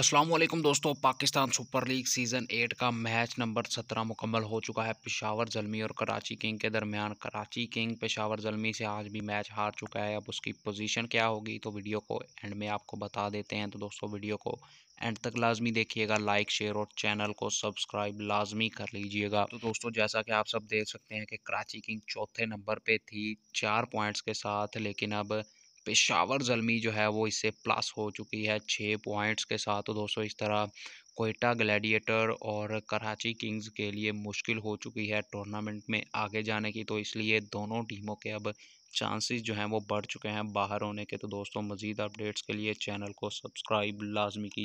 असलम दोस्तों Pakistan super league season eight का match number सत्रह मुकम्मल हो चुका है पेशावर जलमी और कराची किंग के दरमियान कराची किंग पेशावर जलमी से आज भी मैच हार चुका है अब उसकी पोजीशन क्या होगी तो वीडियो को एंड में आपको बता देते हैं तो दोस्तों वीडियो को एंड तक लाजमी देखिएगा लाइक शेयर और चैनल को सब्सक्राइब लाजमी कर लीजिएगा तो दोस्तों जैसा कि आप सब देख सकते हैं कि कराची किंग चौथे नंबर पर थी चार पॉइंट्स के साथ लेकिन अब पेशावर जलमी जो है वो इससे प्लस हो चुकी है छः पॉइंट्स के साथ तो दोस्तों इस तरह कोयटा ग्लैडिएटर और कराची किंग्स के लिए मुश्किल हो चुकी है टूर्नामेंट में आगे जाने की तो इसलिए दोनों टीमों के अब चांसेस जो हैं वो बढ़ चुके हैं बाहर होने के तो दोस्तों मज़ीद अपडेट्स के लिए चैनल को सब्सक्राइब लाजमी की